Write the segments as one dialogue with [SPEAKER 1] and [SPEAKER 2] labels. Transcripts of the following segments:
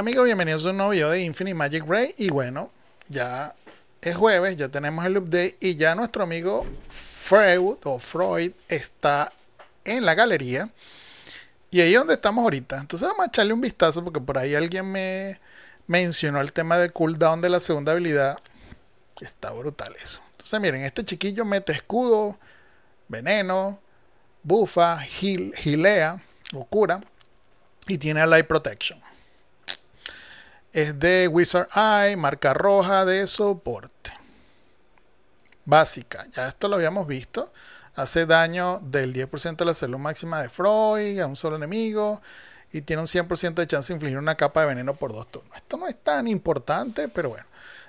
[SPEAKER 1] amigo bienvenidos a un nuevo video de Infinite Magic Ray y bueno, ya es jueves, ya tenemos el update y ya nuestro amigo Freud o Freud está en la galería y ahí es donde estamos ahorita. Entonces vamos a echarle un vistazo porque por ahí alguien me mencionó el tema de cooldown de la segunda habilidad. Está brutal eso. Entonces miren, este chiquillo mete escudo, veneno, bufa, gilea gilea, cura y tiene light protection es de Wizard Eye, marca roja de soporte. Básica, ya esto lo habíamos visto. Hace daño del 10% de la salud máxima de Freud a un solo enemigo y tiene un 100% de chance de infligir una capa de veneno por dos turnos. Esto no es tan importante, pero bueno.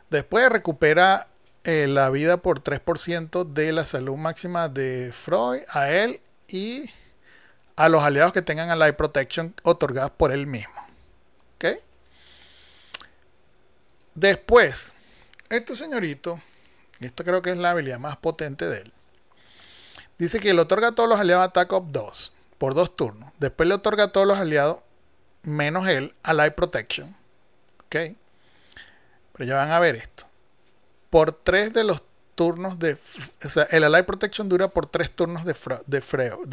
[SPEAKER 1] Después recupera eh, la vida por 3% de la salud máxima de Freud a él y a los aliados que tengan a Light Protection otorgadas por él mismo. ¿Ok? Después, este señorito, y esto creo que es la habilidad más potente de él, dice que le otorga a todos los aliados Attack of 2 por dos turnos. Después le otorga a todos los aliados, menos él, Ally Protection. ¿Ok? Pero ya van a ver esto. Por tres de los turnos de. O sea, el Ally Protection dura por tres turnos de, de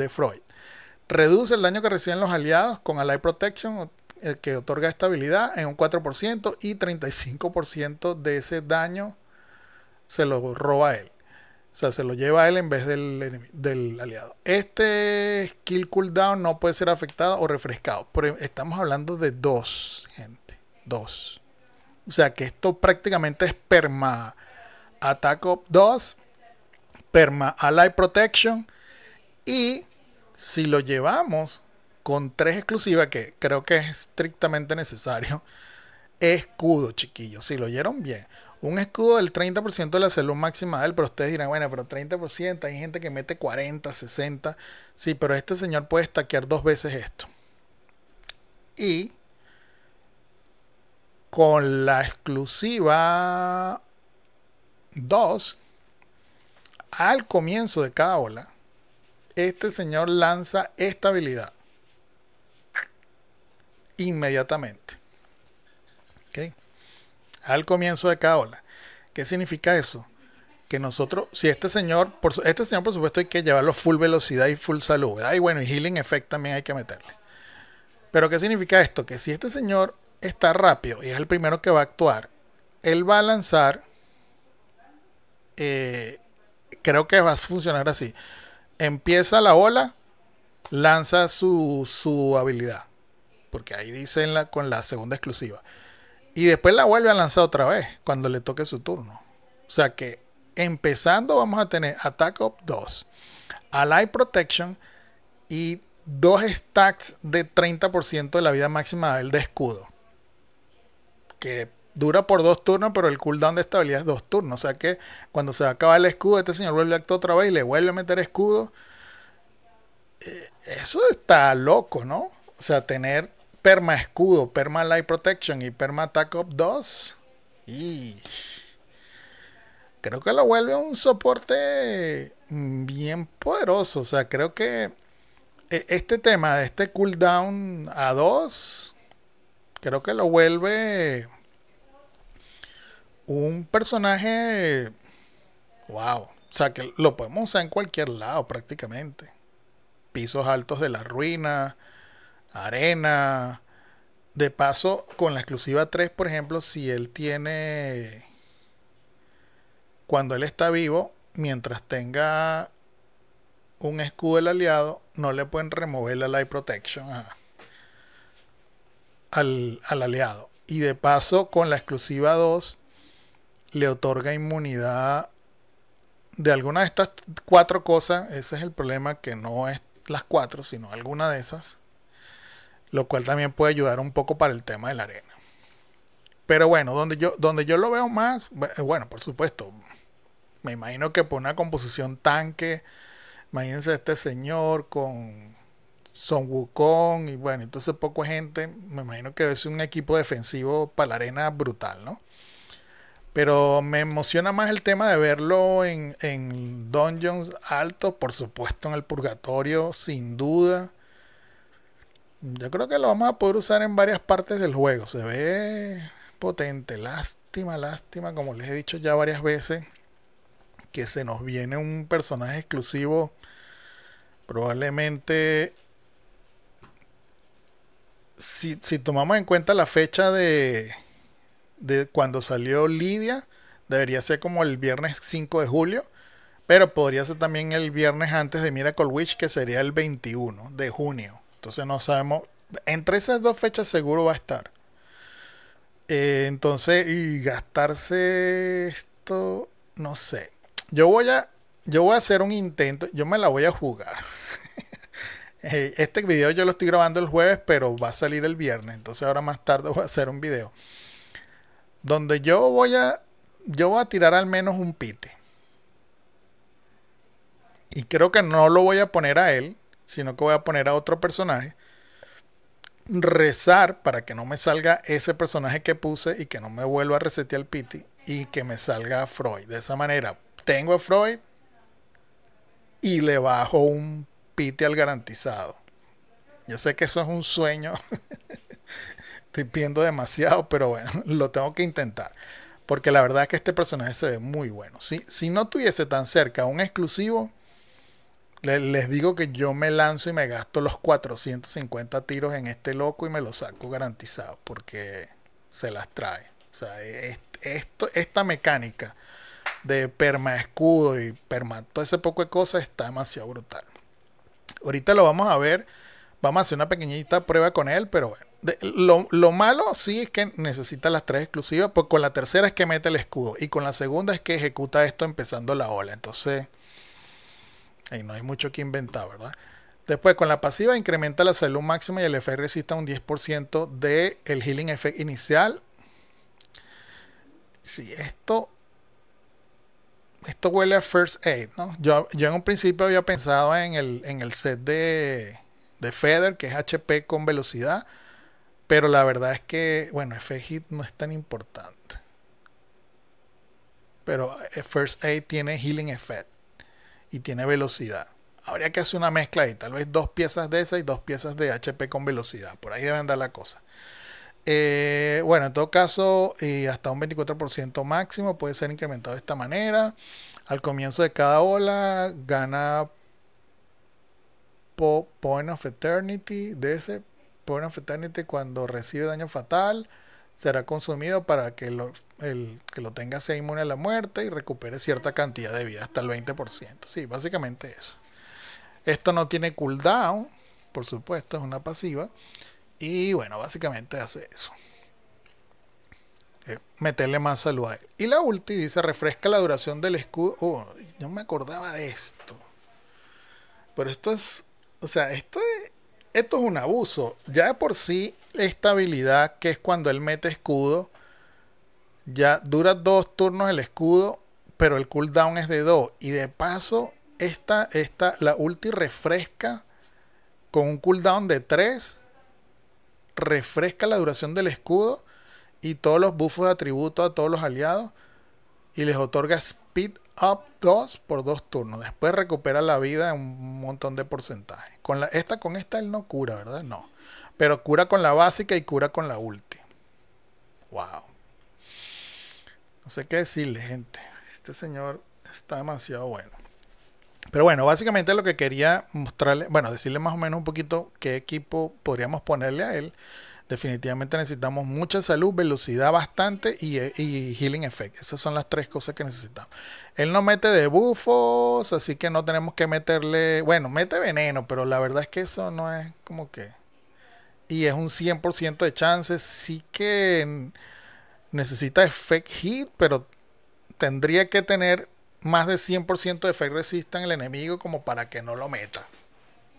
[SPEAKER 1] Freud. Reduce el daño que reciben los aliados con Ally Protection que otorga estabilidad, en un 4% y 35% de ese daño se lo roba a él. O sea, se lo lleva a él en vez del, del aliado. Este skill cooldown no puede ser afectado o refrescado. Pero estamos hablando de dos, gente. Dos. O sea que esto prácticamente es perma attack up 2, perma ally protection. Y si lo llevamos con tres exclusivas, que creo que es estrictamente necesario, escudo, chiquillos. Si lo oyeron bien, un escudo del 30% de la salud máxima de él, pero ustedes dirán, bueno, pero 30%, hay gente que mete 40, 60. Sí, pero este señor puede stackear dos veces esto. Y con la exclusiva 2, al comienzo de cada ola, este señor lanza esta habilidad inmediatamente. Al comienzo de cada ola. ¿Qué significa eso? Que nosotros, si este señor, por este señor por supuesto hay que llevarlo full velocidad y full salud, Y bueno, y healing effect también hay que meterle. Pero ¿qué significa esto? Que si este señor está rápido y es el primero que va a actuar, él va a lanzar, eh, creo que va a funcionar así. Empieza la ola, lanza su, su habilidad porque ahí dice con la segunda exclusiva. Y después la vuelve a lanzar otra vez, cuando le toque su turno. O sea que empezando vamos a tener Attack Up 2, Ally Protection y dos stacks de 30% de la vida máxima del de escudo. Que dura por dos turnos, pero el cooldown de estabilidad es dos turnos. O sea que cuando se acaba el escudo, este señor vuelve a actuar otra vez y le vuelve a meter escudo. Eh, eso está loco, ¿no? O sea, tener Perma Escudo, Perma Light Protection y Perma Attack Up 2. Y creo que lo vuelve un soporte mm, bien poderoso. O sea, creo que eh, este tema de este cooldown a 2, creo que lo vuelve un personaje. ¡Wow! O sea, que lo podemos usar en cualquier lado prácticamente. Pisos altos de la ruina arena. De paso, con la exclusiva 3, por ejemplo, si él tiene. Cuando él está vivo, mientras tenga un escudo del aliado, no le pueden remover la Light Protection al, al aliado. Y de paso, con la exclusiva 2, le otorga inmunidad de alguna de estas cuatro cosas. Ese es el problema, que no es las cuatro, sino alguna de esas lo cual también puede ayudar un poco para el tema de la arena. Pero bueno, donde yo, donde yo lo veo más, eh, bueno, por supuesto, me imagino que por una composición tanque, imagínense este señor con Son Wukong y bueno, entonces poco gente, me imagino que es un equipo defensivo para la arena brutal, ¿no? Pero me emociona más el tema de verlo en, en dungeons altos, por supuesto en el purgatorio, sin duda. Yo creo que lo vamos a poder usar en varias partes del juego. Se ve potente. Lástima, lástima, como les he dicho ya varias veces, que se nos viene un personaje exclusivo. Probablemente si, tomamos en cuenta la fecha de, de, cuando salió Lidia, debería ser como el viernes 5 de julio, pero podría ser también el viernes antes de Miracle Witch, que sería el 21 de junio. Entonces no sabemos. Entre esas dos fechas seguro va a estar. Eh, entonces, y gastarse esto, no sé. Yo voy a, yo voy a hacer un intento. Yo me la voy a jugar. Eh, este video yo lo estoy grabando el jueves, pero va a salir el viernes. Entonces ahora más tarde voy a hacer un video. Donde yo voy a. Yo voy a tirar al menos un pite. Y creo que no lo voy a poner a él sino que voy a poner a otro personaje. Rezar para que no me salga ese personaje que puse y que no me vuelva a resetear el piti y que me salga Freud. De esa manera, tengo a Freud y le bajo un pity al garantizado. Yo sé que eso es un sueño. Estoy pidiendo demasiado, pero bueno, lo tengo que intentar. Porque la verdad es que este personaje se ve muy bueno. Si, si no tuviese tan cerca un exclusivo, les digo que yo me lanzo y me gasto los 450 tiros en este loco y me lo saco garantizado porque se las trae. O sea, esto, esta mecánica de perma escudo y perma todo ese poco de cosas está demasiado brutal. Ahorita lo vamos a ver. Vamos a hacer una pequeñita prueba con él, pero bueno. lo, lo, malo sí es que necesita las tres exclusivas, porque con la tercera es que mete el escudo y con la segunda es que ejecuta esto empezando la ola. Entonces, Ahí no hay mucho que inventar, ¿verdad? Después, con la pasiva, incrementa la salud máxima y el FR resista un 10% del healing effect inicial. sí, esto. Esto huele a First Aid, ¿no? Yo, en un principio había pensado en el, set de, de Feather, que es HP con velocidad. Pero la verdad es que, bueno, F Hit no es tan importante. Pero eh, First Aid tiene Healing Effect y tiene velocidad. Habría que hacer una mezcla ahí, tal vez dos piezas de esa y dos piezas de HP con velocidad. Por ahí deben andar la cosa. Eh, bueno, en todo caso, hasta un 24% máximo puede ser incrementado de esta manera. Al comienzo de cada ola gana Point of Eternity, de ese Point of Eternity cuando recibe daño fatal será consumido para que lo, el que lo tenga sea inmune a la muerte y recupere cierta cantidad de vida, hasta el 20%. Sí, básicamente eso. Esto no tiene cooldown, por supuesto, es una pasiva. Y bueno, básicamente hace eso. Eh, meterle más salud a él. Y la ulti dice, refresca la duración del escudo. Oh, no me acordaba de esto. Pero esto es, o sea, esto es, esto es un abuso. Ya de por sí esta habilidad que es cuando él mete escudo. Ya dura dos turnos el escudo, pero el cooldown es de dos. Y de paso, esta, esta, la ulti refresca con un cooldown de tres Refresca la duración del escudo y todos los buffos de atributo a todos los aliados. Y les otorga speed up 2 por dos turnos. Después recupera la vida en un montón de porcentaje. Con la, esta, con esta él no cura, ¿verdad? No. Pero cura con la básica y cura con la ulti. Wow. No sé qué decirle, gente. Este señor está demasiado bueno. Pero bueno, básicamente lo que quería mostrarle, bueno, decirle más o menos un poquito qué equipo podríamos ponerle a él. Definitivamente necesitamos mucha salud, velocidad bastante y, eh, healing effect. Esas son las tres cosas que necesitamos. Él no mete debuffos, así que no tenemos que meterle, bueno, mete veneno, pero la verdad es que eso no es como que y es un 100% de chances. Sí que necesita effect hit, pero tendría que tener más de 100% de resista en el enemigo como para que no lo meta.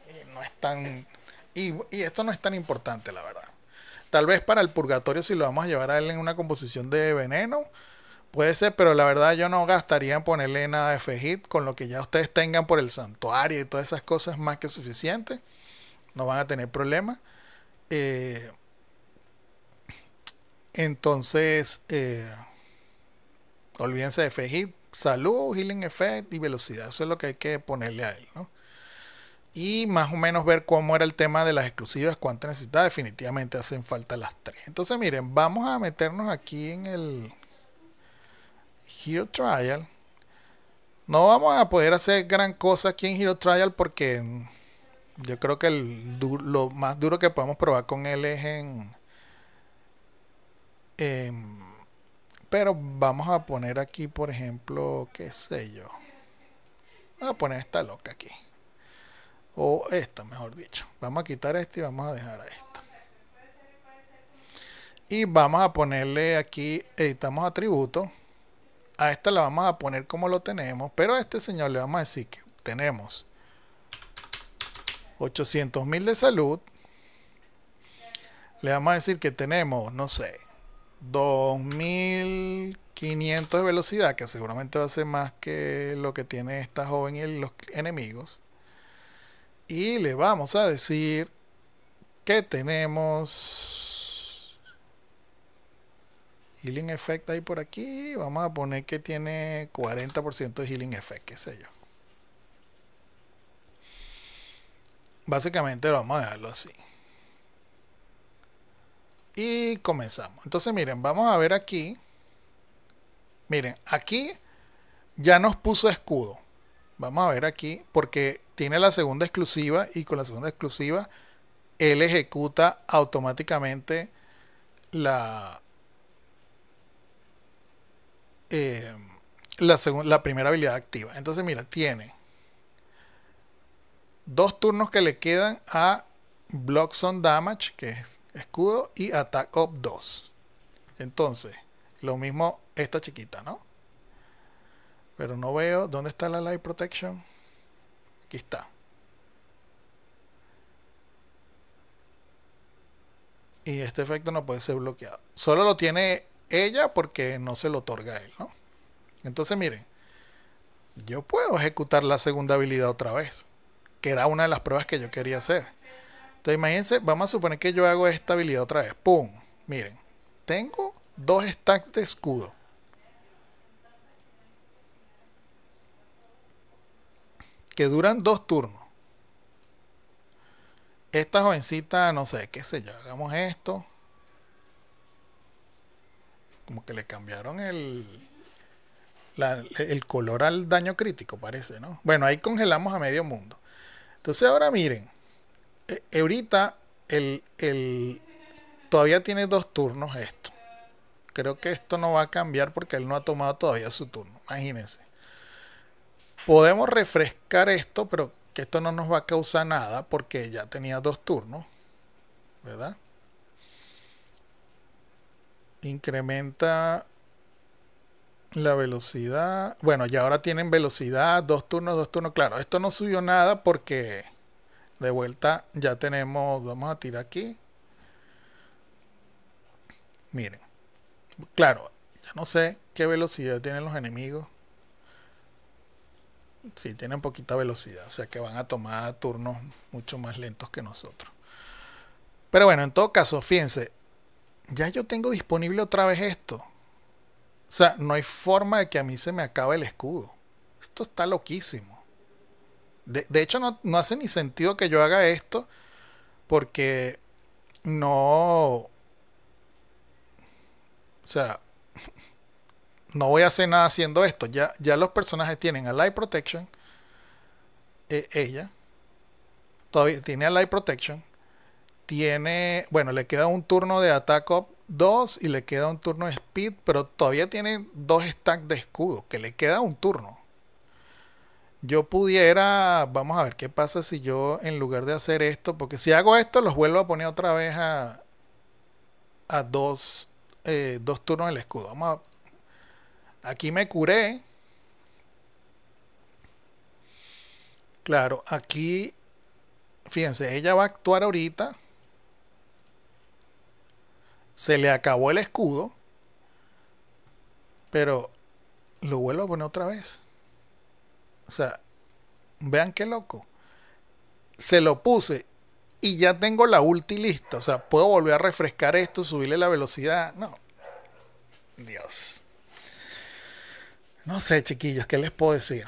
[SPEAKER 1] Y no es tan y, esto no es tan importante, la verdad. Tal vez para el purgatorio si lo vamos a llevar a él en una composición de veneno, puede ser, pero la verdad yo no gastaría en ponerle nada de fake hit con lo que ya ustedes tengan por el santuario y todas esas cosas más que suficiente. No van a tener problemas. Eh, entonces, eh, olvídense de Fejit salud, healing effect y velocidad. Eso es lo que hay que ponerle a él, ¿no? Y más o menos ver cómo era el tema de las exclusivas, cuánta necesita. Definitivamente hacen falta las tres. Entonces, miren, vamos a meternos aquí en el Hero Trial. No vamos a poder hacer gran cosa aquí en Hero Trial porque yo creo que el, lo más duro que podemos probar con él es en... Em, pero vamos a poner aquí, por ejemplo, qué sé yo. Vamos a poner esta loca aquí. O esta, mejor dicho. Vamos a quitar esta y vamos a dejar a esta. Y vamos a ponerle aquí, editamos atributo. A esta la vamos a poner como lo tenemos. Pero a este señor le vamos a decir que tenemos 800.000 mil de salud, le vamos a decir que tenemos, no sé, 2500 de velocidad, que seguramente va a ser más que lo que tiene esta joven y los enemigos. Y le vamos a decir que tenemos healing effect ahí por aquí. Vamos a poner que tiene 40% de healing effect, qué sé yo. Básicamente lo vamos a dejarlo así. Y comenzamos. Entonces miren, vamos a ver aquí. Miren, aquí ya nos puso escudo. Vamos a ver aquí porque tiene la segunda exclusiva y con la segunda exclusiva él ejecuta automáticamente la, eh, la, la primera habilidad activa. Entonces mira, tiene dos turnos que le quedan a Blocks Damage, que es escudo, y Attack of 2. Entonces, lo mismo esta chiquita, ¿no? Pero no veo dónde está la Light Protection. Aquí está. Y este efecto no puede ser bloqueado. Solo lo tiene ella porque no se lo otorga él, ¿no? Entonces, miren, yo puedo ejecutar la segunda habilidad otra vez que era una de las pruebas que yo quería hacer. Entonces imagínense, vamos a suponer que yo hago esta habilidad otra vez. ¡Pum! Miren, tengo dos stacks de escudo. Que duran dos turnos. Esta jovencita, no sé, qué sé yo, hagamos esto. Como que le cambiaron el, el color al daño crítico, parece, ¿no? Bueno, ahí congelamos a medio mundo. Entonces ahora miren, e, ahorita el, el, todavía tiene dos turnos esto. Creo que esto no va a cambiar porque él no ha tomado todavía su turno. Imagínense. Podemos refrescar esto, pero que esto no nos va a causar nada porque ya tenía dos turnos. ¿Verdad? Incrementa la velocidad. Bueno, ya ahora tienen velocidad, dos turnos, dos turnos. Claro, esto no subió nada porque de vuelta ya tenemos. Vamos a tirar aquí. Miren. Claro, ya no sé qué velocidad tienen los enemigos. Sí, tienen poquita velocidad, o sea que van a tomar turnos mucho más lentos que nosotros. Pero bueno, en todo caso, fíjense, ya yo tengo disponible otra vez esto. O sea, no hay forma de que a mí se me acabe el escudo. Esto está loquísimo. De, hecho, no, hace ni sentido que yo haga esto porque no... O sea, no voy a hacer nada haciendo esto. Ya, ya los personajes tienen a Light Protection. Eh, ella. Todavía tiene a Light Protection. Tiene... Bueno, le queda un turno de ataque Dos y le queda un turno de speed, pero todavía tiene dos stacks de escudo, que le queda un turno. Yo pudiera, vamos a ver qué pasa si yo en lugar de hacer esto, porque si hago esto los vuelvo a poner otra vez a, a dos, eh, dos turnos del escudo. aquí me curé. Claro, aquí, fíjense, ella va a actuar ahorita. Se le acabó el escudo. Pero lo vuelvo a poner otra vez. O sea, vean qué loco. Se lo puse y ya tengo la ulti lista. O sea, puedo volver a refrescar esto, subirle la velocidad. No. Dios. No sé, chiquillos, ¿qué les puedo decir?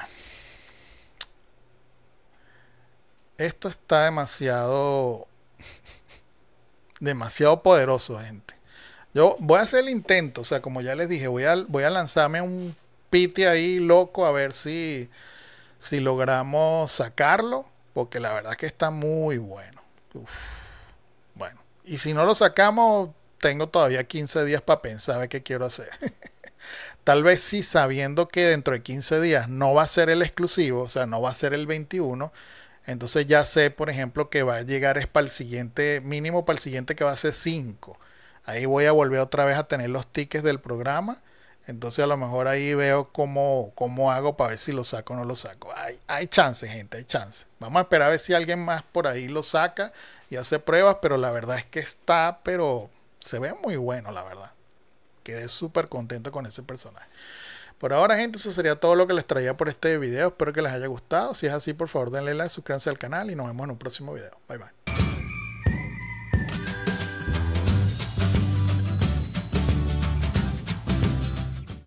[SPEAKER 1] Esto está demasiado... demasiado poderoso, gente. Yo voy a hacer el intento, o sea, como ya les dije, voy a, lanzarme un piti ahí loco a ver si, si logramos sacarlo, porque la verdad que está muy bueno. Bueno, y si no lo sacamos, tengo todavía 15 días para pensar qué quiero hacer. Tal vez sí sabiendo que dentro de 15 días no va a ser el exclusivo, o sea, no va a ser el 21. Entonces ya sé, por ejemplo, que va a llegar es para el siguiente, mínimo para el siguiente que va a ser 5. Ahí voy a volver otra vez a tener los tickets del programa. Entonces a lo mejor ahí veo cómo, cómo hago para ver si lo saco o no lo saco. Hay, hay chance, gente, hay chance. Vamos a esperar a ver si alguien más por ahí lo saca y hace pruebas, pero la verdad es que está, pero se ve muy bueno, la verdad. Quedé súper contento con ese personaje. Por ahora, gente, eso sería todo lo que les traía por este video. Espero que les haya gustado. Si es así, por favor, denle like, suscríbanse al canal y nos vemos en un próximo video. Bye bye.